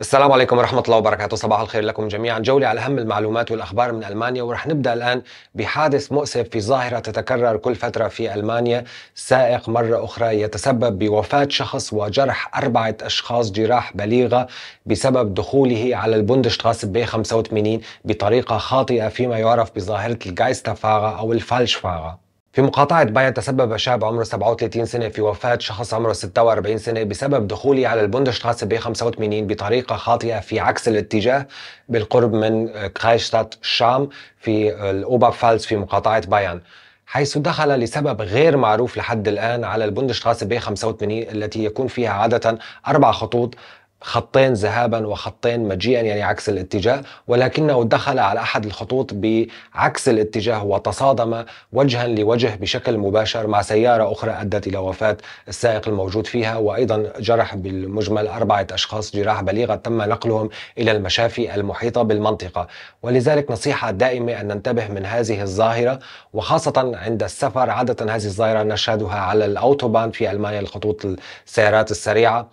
السلام عليكم ورحمة الله وبركاته صباح الخير لكم جميعا جولة على أهم المعلومات والأخبار من ألمانيا ورح نبدأ الآن بحادث مؤسف في ظاهرة تتكرر كل فترة في ألمانيا سائق مرة أخرى يتسبب بوفاة شخص وجرح أربعة أشخاص جراح بليغة بسبب دخوله على البوندشتراس بي 85 بطريقة خاطئة فيما يعرف بظاهرة الجايستافاغا أو الفالشفاغا في مقاطعة بايان تسبب شاب عمره 37 سنة في وفاة شخص عمره 46 سنة بسبب دخوله على البوندشتراسه بي 85 بطريقة خاطئة في عكس الاتجاه بالقرب من كرايشتات الشام في فالس في مقاطعة بايان حيث دخل لسبب غير معروف لحد الآن على البوندشتراسه بي 85 التي يكون فيها عادة أربع خطوط خطين ذهابا وخطين مجيئا يعني عكس الاتجاه ولكنه دخل على احد الخطوط بعكس الاتجاه وتصادم وجها لوجه بشكل مباشر مع سياره اخرى ادت الى وفاه السائق الموجود فيها وايضا جرح بالمجمل اربعه اشخاص جراح بليغه تم نقلهم الى المشافي المحيطه بالمنطقه ولذلك نصيحه دائمه ان ننتبه من هذه الظاهره وخاصه عند السفر عاده هذه الظاهره نشهدها على الاوتوبان في المانيا الخطوط السيارات السريعه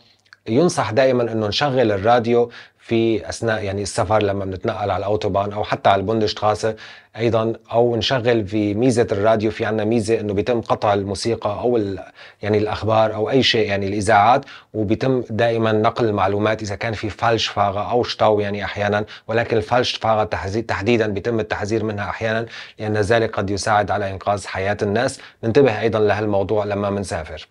ينصح دائما انه نشغل الراديو في اثناء يعني السفر لما بنتنقل على الاوتوبان او حتى على البوندشتراسه ايضا او نشغل في ميزه الراديو في عندنا ميزه انه بيتم قطع الموسيقى او يعني الاخبار او اي شيء يعني الاذاعات وبيتم دائما نقل المعلومات اذا كان في فالش فاغه او شتاو يعني احيانا ولكن الفالش فاغه تحديدا بيتم التحذير منها احيانا لان ذلك قد يساعد على انقاذ حياه الناس ننتبه ايضا لهالموضوع لما بنسافر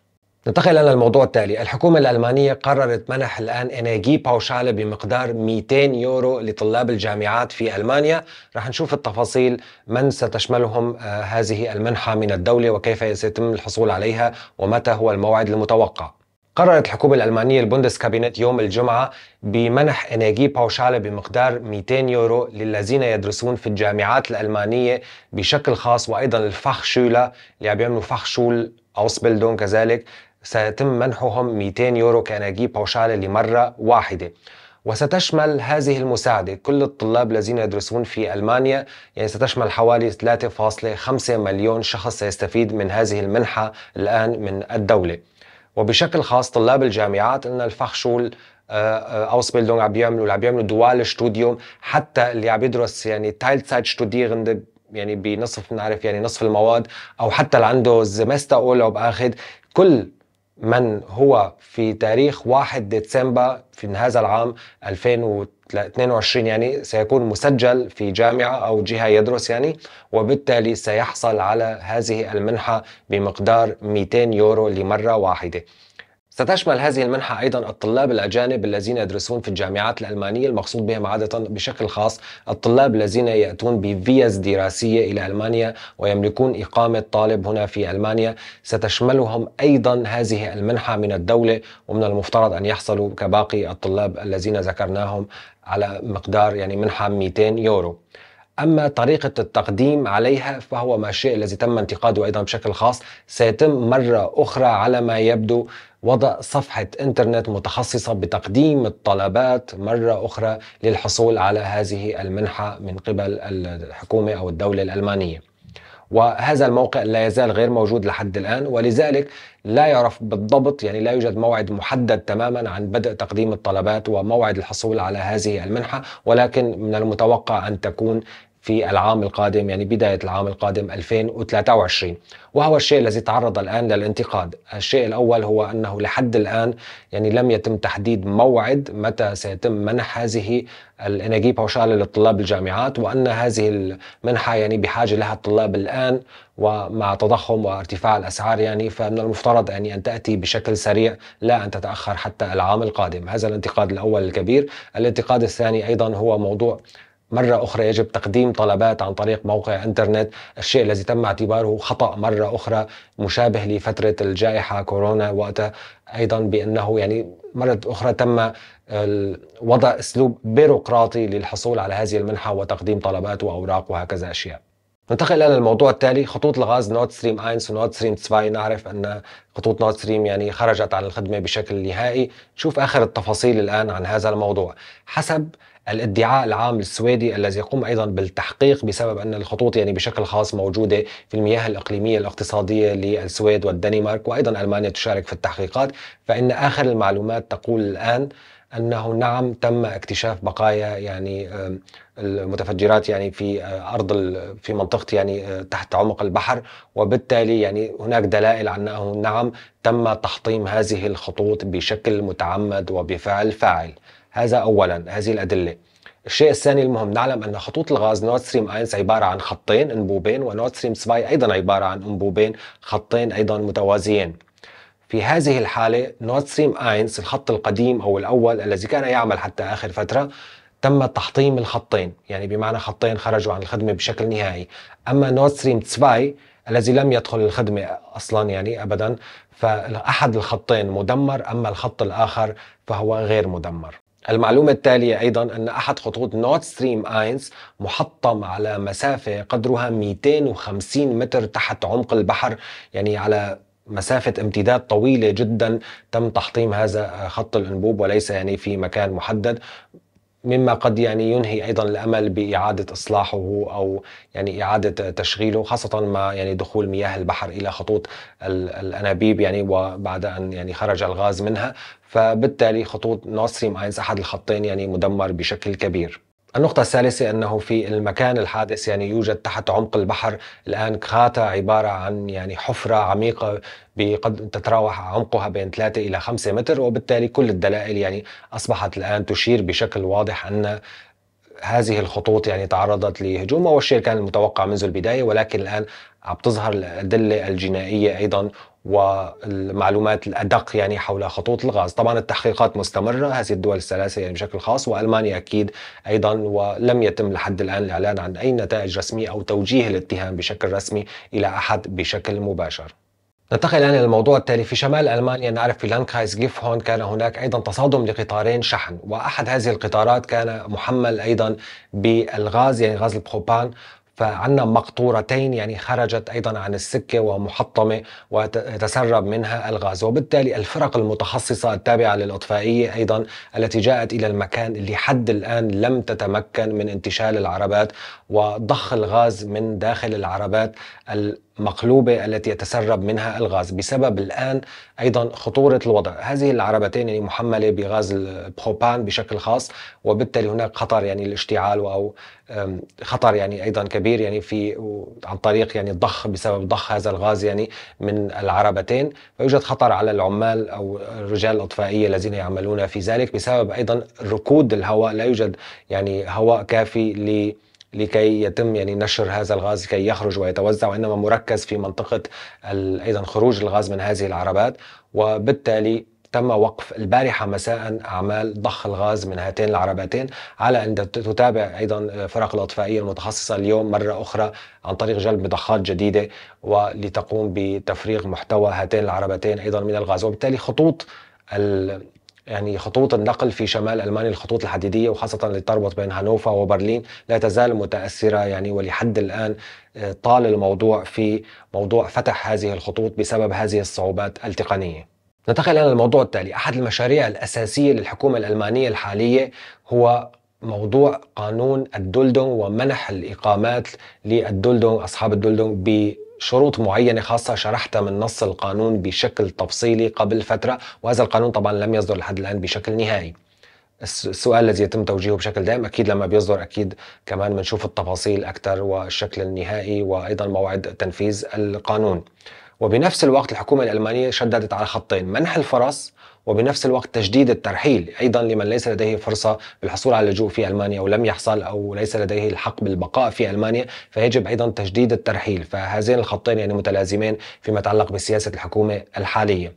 ننتقل الى الموضوع التالي، الحكومة الألمانية قررت منح الآن إناجي باوشالة بمقدار 200 يورو لطلاب الجامعات في ألمانيا، راح نشوف التفاصيل من ستشملهم آه، هذه المنحة من الدولة وكيف سيتم الحصول عليها ومتى هو الموعد المتوقع. قررت الحكومة الألمانية البوندس كابينت يوم الجمعة بمنح إناجي باوشالة بمقدار 200 يورو للذين يدرسون في الجامعات الألمانية بشكل خاص وأيضا الفاخشولا اللي عم بيعملوا فاخشول أوسبلدون كذلك سيتم منحهم 200 يورو كأناجيب بوشالة لمرة واحدة وستشمل هذه المساعدة كل الطلاب الذين يدرسون في ألمانيا يعني ستشمل حوالي 3.5 مليون شخص سيستفيد من هذه المنحة الآن من الدولة وبشكل خاص طلاب الجامعات ان الفخشول Ausbildung آه، آه، عم بيعملوا عم بيعملوا دوال ستوديوم حتى اللي عم يدرس يعني تايلتسايد ستوديرند يعني بنصف نعرف يعني نصف المواد او حتى اللي عنده زمستر أو اخذ كل من هو في تاريخ 1 ديسمبر في هذا العام 2022 يعني سيكون مسجل في جامعة أو جهة يدرس يعني وبالتالي سيحصل على هذه المنحة بمقدار 200 يورو لمرة واحدة ستشمل هذه المنحة أيضا الطلاب الأجانب الذين يدرسون في الجامعات الألمانية المقصود بهم عادة بشكل خاص الطلاب الذين يأتون بفيز دراسية إلى ألمانيا ويملكون إقامة طالب هنا في ألمانيا ستشملهم أيضا هذه المنحة من الدولة ومن المفترض أن يحصلوا كباقي الطلاب الذين ذكرناهم على مقدار يعني منحة 200 يورو أما طريقة التقديم عليها فهو ما الشيء الذي تم انتقاده أيضا بشكل خاص سيتم مرة أخرى على ما يبدو وضع صفحة إنترنت متخصصة بتقديم الطلبات مرة أخرى للحصول على هذه المنحة من قبل الحكومة أو الدولة الألمانية وهذا الموقع لا يزال غير موجود لحد الآن ولذلك لا يعرف بالضبط يعني لا يوجد موعد محدد تماما عن بدء تقديم الطلبات وموعد الحصول على هذه المنحة ولكن من المتوقع أن تكون في العام القادم يعني بداية العام القادم 2023 وهو الشيء الذي تعرض الآن للانتقاد الشيء الأول هو أنه لحد الآن يعني لم يتم تحديد موعد متى سيتم منح هذه الاناجي بوشالة للطلاب الجامعات وأن هذه المنحة يعني بحاجة لها الطلاب الآن ومع تضخم وارتفاع الأسعار يعني فمن المفترض يعني أن تأتي بشكل سريع لا أن تتأخر حتى العام القادم هذا الانتقاد الأول الكبير الانتقاد الثاني أيضا هو موضوع مرة أخرى يجب تقديم طلبات عن طريق موقع إنترنت الشيء الذي تم اعتباره خطأ مرة أخرى مشابه لفترة الجائحة كورونا وقتها أيضا بأنه يعني مرة أخرى تم وضع أسلوب بيروقراطي للحصول على هذه المنحة وتقديم طلبات وأوراق وهكذا أشياء ننتقل الى الموضوع التالي خطوط الغاز نورد ستريم 1 ونورد ستريم 2 نعرف ان خطوط نورد ستريم يعني خرجت عن الخدمه بشكل نهائي نشوف اخر التفاصيل الان عن هذا الموضوع حسب الادعاء العام السويدي الذي يقوم ايضا بالتحقيق بسبب ان الخطوط يعني بشكل خاص موجوده في المياه الاقليميه الاقتصاديه للسويد والدنمارك وايضا المانيا تشارك في التحقيقات فان اخر المعلومات تقول الان انه نعم تم اكتشاف بقايا يعني المتفجرات يعني في آه، ارض في منطقه يعني آه، تحت عمق البحر وبالتالي يعني هناك دلائل على انه نعم تم تحطيم هذه الخطوط بشكل متعمد وبفعل فاعل هذا اولا هذه الادله الشيء الثاني المهم نعلم ان خطوط الغاز نورد ستريم 1 عباره عن خطين انبوبين ونورد ستريم 2 ايضا عباره عن انبوبين خطين ايضا متوازيين في هذه الحالة نورد ستريم 1 الخط القديم أو الأول الذي كان يعمل حتى آخر فترة تم تحطيم الخطين يعني بمعنى خطين خرجوا عن الخدمة بشكل نهائي أما نورد ستريم 2 الذي لم يدخل الخدمة أصلا يعني أبدا فأحد الخطين مدمر أما الخط الآخر فهو غير مدمر المعلومة التالية أيضا أن أحد خطوط نورد ستريم 1 محطم على مسافة قدرها 250 متر تحت عمق البحر يعني على مسافة امتداد طويلة جدا تم تحطيم هذا خط الأنبوب وليس يعني في مكان محدد مما قد يعني ينهي ايضا الامل باعاده اصلاحه او يعني اعاده تشغيله خاصه مع يعني دخول مياه البحر الى خطوط الانابيب يعني وبعد ان يعني خرج الغاز منها فبالتالي خطوط نورد اينز 1 احد الخطين يعني مدمر بشكل كبير النقطة الثالثة أنه في المكان الحادث يعني يوجد تحت عمق البحر الآن كراتا عبارة عن يعني حفرة عميقة بقد تتراوح عمقها بين 3 إلى 5 متر وبالتالي كل الدلائل يعني أصبحت الآن تشير بشكل واضح أن هذه الخطوط يعني تعرضت لهجوم والشيء كان المتوقع منذ البداية ولكن الآن عم تظهر الأدلة الجنائية أيضا والمعلومات الادق يعني حول خطوط الغاز، طبعا التحقيقات مستمره هذه الدول الثلاثه يعني بشكل خاص والمانيا اكيد ايضا ولم يتم لحد الان الاعلان عن اي نتائج رسميه او توجيه الاتهام بشكل رسمي الى احد بشكل مباشر. ننتقل الان الى الموضوع التالي في شمال المانيا نعرف في لانكايز جيف هون كان هناك ايضا تصادم لقطارين شحن واحد هذه القطارات كان محمل ايضا بالغاز يعني غاز البروبان فعنا مقطورتين يعني خرجت أيضا عن السكة ومحطمة وتسرب منها الغاز وبالتالي الفرق المتخصصة التابعة للإطفائية أيضا التي جاءت إلى المكان اللي حد الآن لم تتمكن من انتشال العربات وضخ الغاز من داخل العربات مقلوبه التي يتسرب منها الغاز بسبب الآن أيضا خطورة الوضع هذه العربتين يعني محملة بغاز البروبان بشكل خاص وبالتالي هناك خطر يعني الاشتعال أو خطر يعني أيضا كبير يعني في عن طريق يعني الضخ بسبب ضخ هذا الغاز يعني من العربتين فيوجد خطر على العمال أو رجال الأطفائية الذين يعملون في ذلك بسبب أيضا ركود الهواء لا يوجد يعني هواء كافي ل لكي يتم يعني نشر هذا الغاز كي يخرج ويتوزع وانما مركز في منطقه ايضا خروج الغاز من هذه العربات وبالتالي تم وقف البارحة مساء أعمال ضخ الغاز من هاتين العربتين على أن تتابع أيضا فرق الأطفائية المتخصصة اليوم مرة أخرى عن طريق جلب ضخات جديدة ولتقوم بتفريغ محتوى هاتين العربتين أيضا من الغاز وبالتالي خطوط يعني خطوط النقل في شمال ألمانيا الخطوط الحديدية وخاصة اللي تربط بين هانوفا وبرلين لا تزال متأثرة يعني ولحد الآن آه، طال الموضوع في موضوع فتح هذه الخطوط بسبب هذه الصعوبات التقنية ننتقل الآن للموضوع التالي أحد المشاريع الأساسية للحكومة الألمانية الحالية هو موضوع قانون الدولدون ومنح الإقامات للدولدون أصحاب الدولدون شروط معينه خاصه شرحتها من نص القانون بشكل تفصيلي قبل فتره وهذا القانون طبعا لم يصدر لحد الان بشكل نهائي السؤال الذي يتم توجيهه بشكل دائم اكيد لما بيصدر اكيد كمان بنشوف التفاصيل اكثر والشكل النهائي وايضا موعد تنفيذ القانون وبنفس الوقت الحكومه الالمانيه شددت على خطين منح الفرص وبنفس الوقت تجديد الترحيل أيضا لمن ليس لديه فرصة بالحصول على اللجوء في ألمانيا ولم يحصل أو ليس لديه الحق بالبقاء في ألمانيا فيجب أيضا تجديد الترحيل فهذين الخطين يعني متلازمين فيما يتعلق بسياسة الحكومة الحالية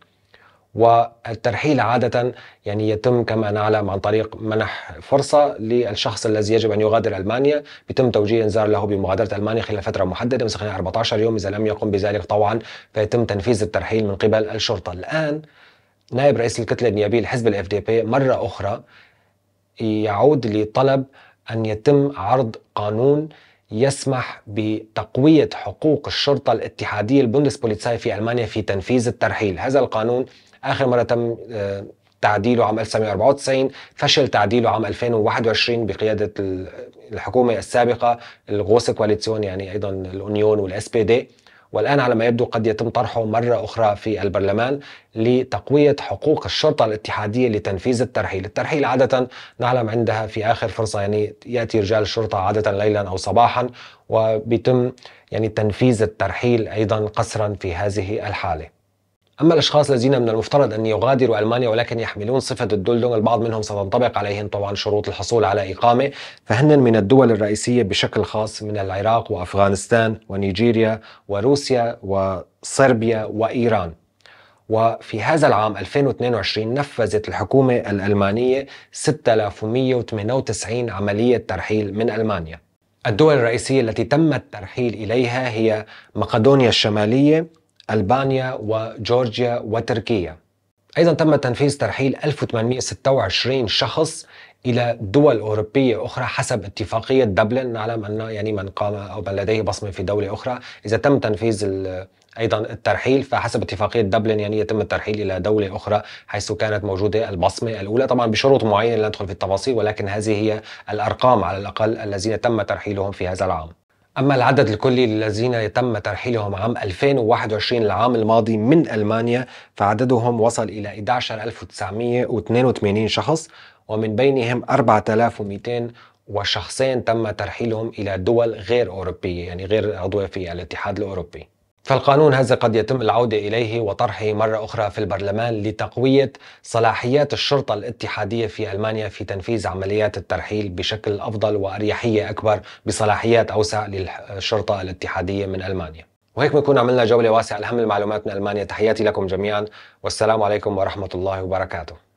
والترحيل عادة يعني يتم كما نعلم عن طريق منح فرصة للشخص الذي يجب أن يغادر ألمانيا بيتم توجيه إنذار له بمغادرة ألمانيا خلال فترة محددة مثل 14 يوم إذا لم يقم بذلك طوعا فيتم تنفيذ الترحيل من قبل الشرطة الآن نائب رئيس الكتلة النيابية لحزب الاف دي بي مرة أخرى يعود لطلب أن يتم عرض قانون يسمح بتقوية حقوق الشرطة الاتحادية بوليتساي في ألمانيا في تنفيذ الترحيل هذا القانون آخر مرة تم آه، تعديله عام 1994 فشل تعديله عام 2021 بقيادة الحكومة السابقة الغوسة كواليتسيون يعني أيضا الأونيون والإس بي دي والآن على ما يبدو قد يتم طرحه مرة أخرى في البرلمان لتقوية حقوق الشرطة الاتحادية لتنفيذ الترحيل الترحيل عادة نعلم عندها في آخر فرصة يعني يأتي رجال الشرطة عادة ليلا أو صباحا وبيتم يعني تنفيذ الترحيل أيضا قسرا في هذه الحالة أما الأشخاص الذين من المفترض أن يغادروا ألمانيا ولكن يحملون صفة الدلدنج البعض منهم ستنطبق عليهم طبعا شروط الحصول على إقامة فهن من الدول الرئيسية بشكل خاص من العراق وأفغانستان ونيجيريا وروسيا وصربيا وإيران وفي هذا العام 2022 نفذت الحكومة الألمانية 6198 عملية ترحيل من ألمانيا الدول الرئيسية التي تم الترحيل إليها هي مقدونيا الشمالية ألبانيا وجورجيا وتركيا أيضا تم تنفيذ ترحيل 1826 شخص إلى دول أوروبية أخرى حسب اتفاقية دبلن نعلم أن يعني من قام أو من لديه بصمة في دولة أخرى إذا تم تنفيذ ايضا الترحيل فحسب اتفاقيه دبلن يعني يتم الترحيل الى دوله اخرى حيث كانت موجوده البصمه الاولى طبعا بشروط معينه لا ندخل في التفاصيل ولكن هذه هي الارقام على الاقل الذين تم ترحيلهم في هذا العام أما العدد الكلي للذين تم ترحيلهم عام 2021 العام الماضي من ألمانيا فعددهم وصل إلى 11982 شخص ومن بينهم 4200 وشخصين تم ترحيلهم إلى دول غير أوروبية يعني غير عضوية في الاتحاد الأوروبي فالقانون هذا قد يتم العودة إليه وطرحه مرة أخرى في البرلمان لتقوية صلاحيات الشرطة الاتحادية في ألمانيا في تنفيذ عمليات الترحيل بشكل أفضل وأريحية أكبر بصلاحيات أوسع للشرطة الاتحادية من ألمانيا وهيك بنكون عملنا جولة واسعة لأهم المعلومات من ألمانيا تحياتي لكم جميعا والسلام عليكم ورحمة الله وبركاته